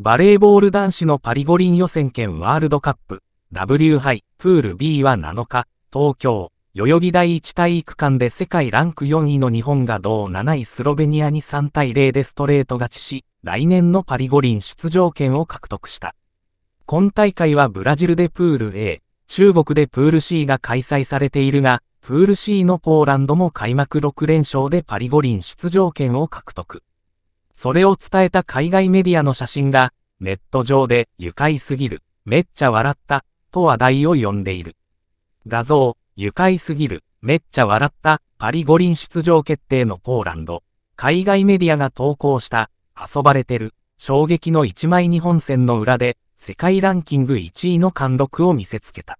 バレーボール男子のパリ五輪予選兼ワールドカップ W 杯プール B は7日、東京、代々木第一体育館で世界ランク4位の日本が同7位スロベニアに3対0でストレート勝ちし、来年のパリ五輪出場権を獲得した。今大会はブラジルでプール A、中国でプール C が開催されているが、プール C のポーランドも開幕6連勝でパリ五輪出場権を獲得。それを伝えた海外メディアの写真が、ネット上で愉快すぎる、めっちゃ笑った、と話題を呼んでいる。画像、愉快すぎる、めっちゃ笑った、パリ五輪出場決定のポーランド。海外メディアが投稿した、遊ばれてる、衝撃の一枚日本戦の裏で、世界ランキング1位の貫禄を見せつけた。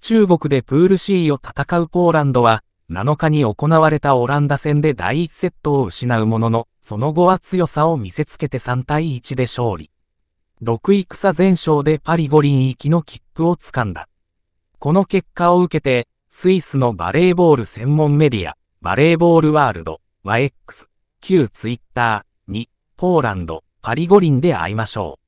中国でプール C を戦うポーランドは、7日に行われたオランダ戦で第1セットを失うものの、その後は強さを見せつけて3対1で勝利。6位草全勝でパリ五輪行きの切符をつかんだ。この結果を受けて、スイスのバレーボール専門メディア、バレーボールワールド、YX、旧ツイッターに、ポーランド、パリ五輪で会いましょ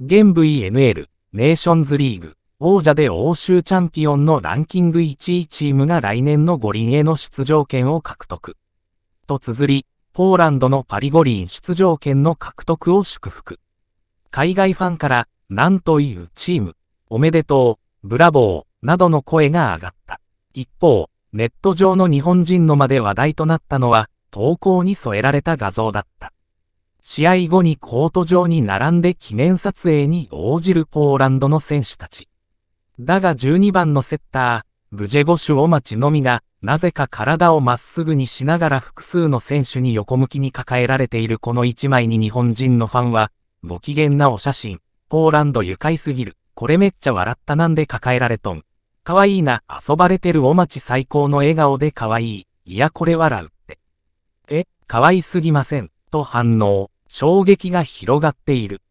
う。現 VNL、ネーションズリーグ、王者で欧州チャンピオンのランキング1位チームが来年の五輪への出場権を獲得。と綴り、ポーランドのパリ五輪出場権の獲得を祝福。海外ファンから、なんというチーム、おめでとう、ブラボー、などの声が上がった。一方、ネット上の日本人のまで話題となったのは、投稿に添えられた画像だった。試合後にコート上に並んで記念撮影に応じるポーランドの選手たち。だが12番のセッター、ブジェゴシュオマチのみが、なぜか体をまっすぐにしながら複数の選手に横向きに抱えられているこの一枚に日本人のファンは、ご機嫌なお写真、ポーランド愉快すぎる、これめっちゃ笑ったなんで抱えられとん。かわいいな、遊ばれてるお待ち最高の笑顔でかわいい、いやこれ笑うって。え、かわいすぎません、と反応、衝撃が広がっている。